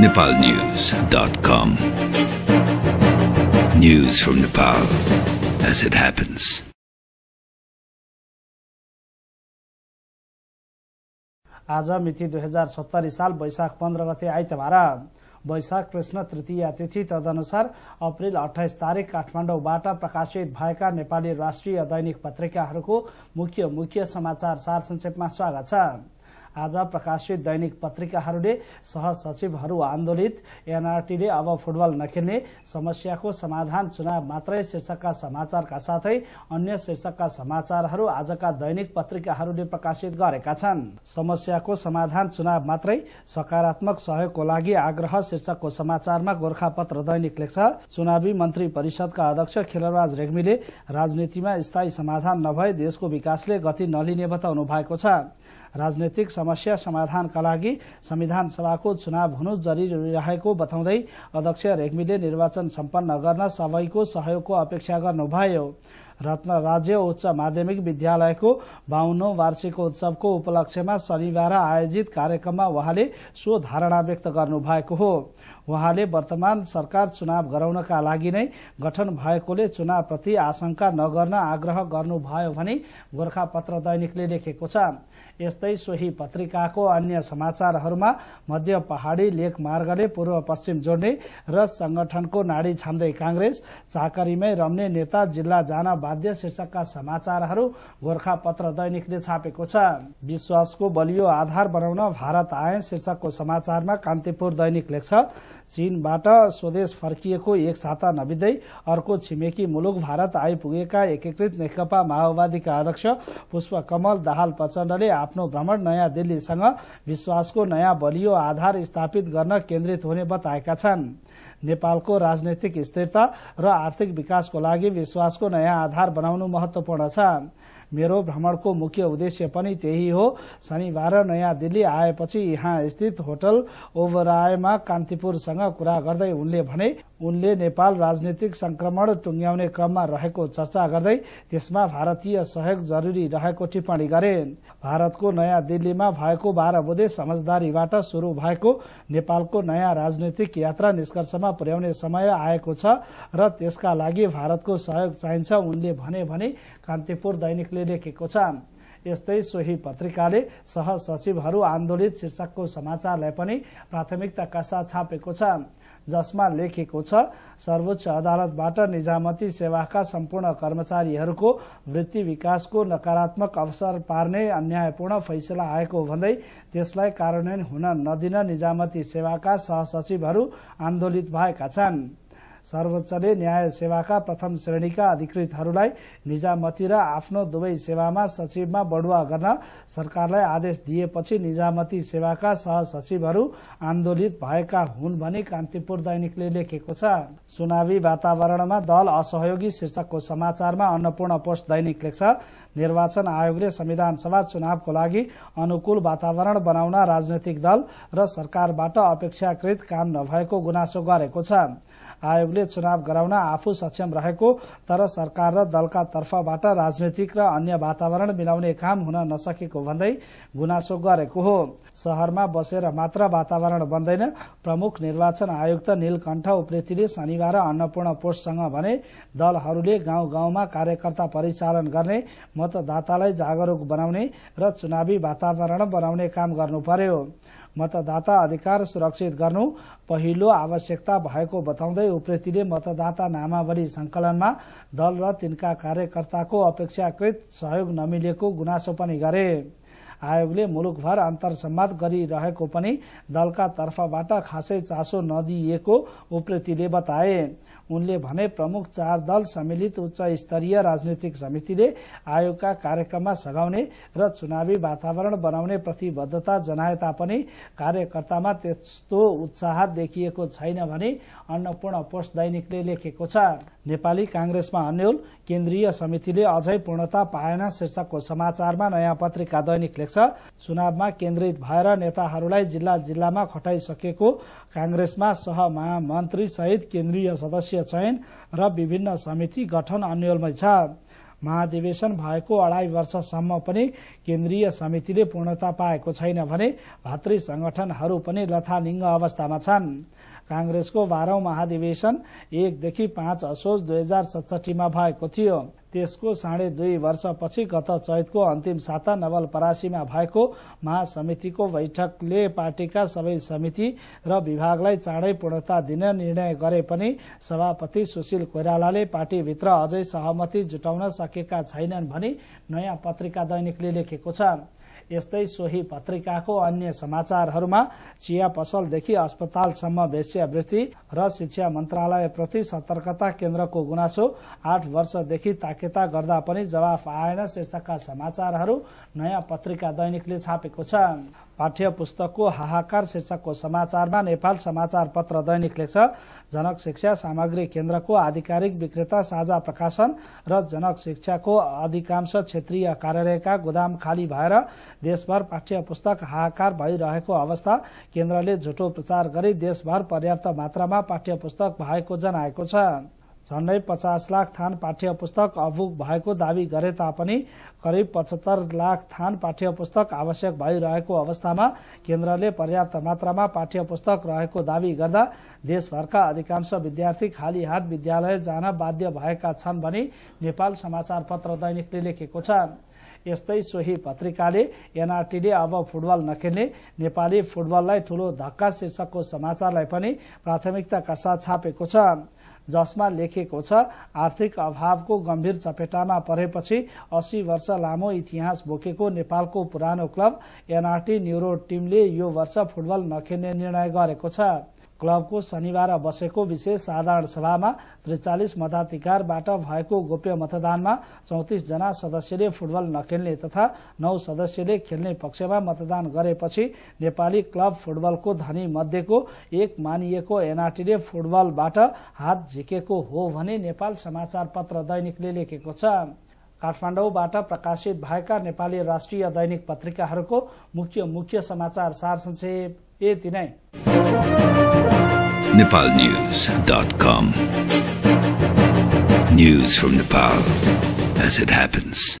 nepalnews.com. News from Nepal as it happens. आज मिति दुई हजार सत्तरी साल वैशाख पन्ध्र गते आइतबार वैशाख कृष्ण तृतीय तिथि तदनुसार अप्रेल अठाइस तारिक काठमाडौँबाट प्रकाशित भएका नेपाली राष्ट्रिय दैनिक पत्रिकाहरूको मुख्य मुख्य समाचार सार संक्षेपमा स्वागत छ आज प्रकाशित दैनिक पत्रिकाहरूले सहसचिवहरू आन्दोलित एनआरटीले अब फुटबल नखेल्ने समस्याको समाधान चुनाव मात्रै शीर्षकका समाचारका साथै अन्य शीर्षकका समाचारहरू आजका दैनिक पत्रिकाहरूले प्रकाशित गरेका छन् समस्याको समाधान चुनाव मात्रै सकारात्मक सहयोगको लागि आग्रह शीर्षकको समाचारमा गोर्खापत्र दैनिक लेख्छ चुनावी मन्त्री परिषदका अध्यक्ष खेलराज रेग्मीले राजनीतिमा स्थायी समाधान नभए देशको विकासले गति नलिने बताउनु भएको छ राजनैतिक समस्या समाधानका लागि संविधान सभाको चुनाव हुनु जरुरी रहेको बताउँदै अध्यक्ष रेग्मीले निर्वाचन सम्पन्न गर्न सबैको सहयोगको अपेक्षा गर्नुभयो रत्न राज्य उच्च माध्यमिक विद्यालयको बाहुन्नौ वार्षिक उत्सवको उपलक्ष्यमा शनिबार आयोजित कार्यक्रममा उहाँले सो धारणा व्यक्त गर्नुभएको हो उहाँले वर्तमान सरकार चुनाव गराउनका लागि नै गठन भएकोले चुनावप्रति आशंका नगर्न आग्रह गर्नुभयो भने गोर्खापत्र दैनिकले लेखेको छ यस्तै सोही पत्रिकाको अन्य समाचारहरूमा मध्य पहाडी लेख मार्गले पूर्व पश्चिम जोड्ने र संगठनको नाडी छान्दै काङ्ग्रेस चाकरीमै रम्ने नेता जिल्ला जान बाध्य शीर्षकका समाचारहरू पत्र दैनिकले छापेको छ विश्वासको बलियो आधार बनाउन भारत आए शीर्षकको समाचारमा कान्तिपुर दैनिक लेख्छ चीनबाट स्वदेश फर्किएको एक साता नबित्दै अर्को छिमेकी मुलुक भारत आइपुगेका एकीकृत नेकपा माओवादीका अध्यक्ष पुष्पकमल दाहाल प्रचण्डले आफ्नो भ्रमण नयाँ दिल्लीसँग विश्वासको नयाँ बलियो आधार स्थापित गर्न केन्द्रित हुने बताएका छन् नेपालको राजनैतिक स्थिरता र आर्थिक विकासको लागि विश्वासको नयाँ आधार बनाउनु महत्वपूर्ण छ मेरो भ्रमणको मुख्य उद्देश्य पनि त्यही हो शनिबार नयाँ दिल्ली आएपछि यहाँ स्थित होटल ओबरायमा कान्तिपुरसँग कुरा गर्दै उनले भने उनले नेपाल राजनीतिक संक्रमण टुङ्ग्याउने क्रममा रहेको चर्चा गर्दै त्यसमा भारतीय सहयोग जरुरी रहेको टिप्पणी गरे भारतको नयाँ दिल्लीमा भएको बाह्र बुधे समझदारीबाट सुरु भएको नेपालको नयाँ राजनीतिक यात्रा निष्कर्षमा पुर्याउने समय आएको छ र त्यसका लागि भारतको सहयोग चाहिन्छ उनले भने भने कान्तिपुर दैनिकले पत्रिकाले लेखेको छ यस्तै सोही पत्रिकाले सहसचिवहरू आन्दोलित शीर्षकको समाचारलाई पनि प्राथमिकताका साथ छापेको छ जसमा लेखेको छ सर्वोच्च अदालतबाट निजामती सेवाका सम्पूर्ण कर्मचारीहरूको वृत्ति विकासको नकारात्मक अवसर पार्ने अन्यायपूर्ण फैसला आएको भन्दै त्यसलाई कार्यान्वयन हुन नदिन निजामती सेवाका सहसचिवहरू आन्दोलित भएका छन् सर्वोच्चले न्याय सेवाका प्रथम श्रेणीका अधिकृतहरूलाई निजामती र आफ्नो दुवै सेवामा सचिवमा बढुवा गर्न सरकारलाई आदेश दिएपछि निजामती सेवाका सहसचिवहरू आन्दोलित भएका हुन् भनी कान्तिपुर दैनिकले लेखेको छ चुनावी वातावरणमा दल असहयोगी शीर्षकको समाचारमा अन्नपूर्ण पोस्ट दैनिक लेख्छ निर्वाचन आयोगले संविधान सभा चुनावको लागि अनुकूल वातावरण बनाउन राजनैतिक दल र सरकारबाट अपेक्षाकृत काम नभएको गुनासो गरेको छ आयोगले चुनाव गराउन आफू सक्षम रहेको तर सरकार र दलका तर्फबाट राजनीतिक र अन्य वातावरण मिलाउने काम हुन नसकेको भन्दै गुनासो गरेको हो शहरमा बसेर मात्र वातावरण बन्दैन प्रमुख निर्वाचन आयुक्त निलकण्ठ उप्रेतीले शनिबार अन्नपूर्ण पोस्टसँग भने दलहरूले गाउँ गाउँमा कार्यकर्ता परिचालन गर्ने मतदातालाई जागरूक बनाउने र चुनावी वातावरण बनाउने काम गर्नु पर्यो मतदाता अधिकार सुरक्षित गर्नु पहिलो आवश्यकता भएको बताउँदै उप्रेतीले मतदाता नामावली संकलनमा दल र तिनका कार्यकर्ताको अपेक्षाकृत सहयोग नमिलेको गुनासो पनि गरे आयोगले मुलुकभर सम्वाद गरिरहेको पनि दलका तर्फबाट खासै चासो नदिएको उप्रेतीले बताए उनले भने प्रमुख चार दल सम्मिलित उच्च स्तरीय राजनीतिक समितिले आयोगका कार्यक्रममा सघाउने र चुनावी वातावरण बनाउने प्रतिबद्धता जनाए तापनि कार्यकर्तामा त्यस्तो उत्साह देखिएको छैन भने अन्नपूर्ण पोस्ट दैनिकले लेखेको छ नेपाली काङ्ग्रेसमा अन्यल केन्द्रीय समितिले अझै पूर्णता पाएन शीर्षकको समाचारमा नयाँ पत्रिका दैनिक लेख्छ चुनावमा केन्द्रित भएर नेताहरूलाई जिल्ला जिल्लामा खटाइसकेको काङ्ग्रेसमा सहमहामन्त्री सहित केन्द्रीय सदस्य चयन र विभिन्न समिति गठन अन्यलमै छ महाधिवेशन भएको अढाई वर्षसम्म पनि केन्द्रीय समितिले पूर्णता पाएको छैन भने भातृ संगठनहरू पनि लथालिङ्ग अवस्थामा छन् काङ्ग्रेसको बाह्रौं महाधिवेशन एकदेखि पाँच असोज दुई हजार सतसठीमा भएको थियो त्यसको साढे दुई वर्षपछि गत चैतको अन्तिम साता नवलपरासीमा भएको महासमितिको बैठकले पार्टीका सबै समिति र विभागलाई चाँडै पूर्णता दिन निर्णय गरे पनि सभापति सुशील कोइरालाले पार्टीभित्र अझै सहमति जुटाउन सकेका छैनन् भनी नयाँ पत्रिका दैनिकले लेखेको छ यस्तै सोही पत्रिकाको अन्य समाचारहरूमा चिया पसलदेखि अस्पतालसम्म वेश्यावृत्ति र शिक्षा मन्त्रालयप्रति सतर्कता केन्द्रको गुनासो आठ वर्षदेखि ताकेता गर्दा पनि जवाफ आएन शीर्षकका समाचारहरू नयाँ पत्रिका दैनिकले छापेको छ पाठ्य पुस्तकको हाहाकार शीर्षकको समाचारमा नेपाल समाचार पत्र दैनिक लेख्छ जनक शिक्षा सामग्री केन्द्रको आधिकारिक विक्रेता साझा प्रकाशन र जनक शिक्षाको अधिकांश क्षेत्रीय कार्यालयका गोदाम खाली भएर देशभर पाठ्य पुस्तक हाहाकार भइरहेको अवस्था केन्द्रले झुटो प्रचार गरी देशभर पर्याप्त मात्रामा पाठ्य पुस्तक भएको जनाएको छ झन्डै पचास लाख थान पाठ्य पुस्तक अभुक भएको दावी गरे तापनि करिब पचहत्तर लाख थान पाठ्य पुस्तक आवश्यक भइरहेको अवस्थामा केन्द्रले पर्याप्त मात्रामा पाठ्य पुस्तक रहेको दावी गर्दा देशभरका अधिकांश विद्यार्थी खाली हात विद्यालय जान बाध्य भएका छन् भनी नेपाल समाचार पत्र दैनिकले लेखेको छ यस्तै सोही पत्रिकाले एनआरटीले अब फुटबल नखेल्ने नेपाली फुटबललाई ठूलो धक्का शीर्षकको समाचारलाई पनि प्राथमिकताका साथ छापेको छ जसमा लेखेको छ आर्थिक अभावको गम्भीर चपेटामा परेपछि अस्सी वर्ष लामो इतिहास बोकेको नेपालको पुरानो क्लब एनआरटी न्युरो टिमले यो वर्ष फुटबल नखेल्ने निर्णय गरेको छ क्लबको शनिबार बसेको विशेष साधारण सभामा त्रिचालिस मताधिकारबाट भएको गोप्य मतदानमा जना सदस्यले फुटबल नखेल्ने तथा नौ सदस्यले खेल्ने पक्षमा मतदान गरेपछि नेपाली क्लब फुटबलको धनी मध्येको एक मानिएको एनआरटीले फुटबलबाट हात झिकेको हो भने नेपाल समाचार पत्र दैनिकले लेखेको छ काठमाडौँबाट प्रकाशित भएका नेपाली राष्ट्रिय दैनिक पत्रिकाहरूको मुख्य मुख्य समाचार सार संक्षेप यति नै nepalnews.com News from Nepal as it happens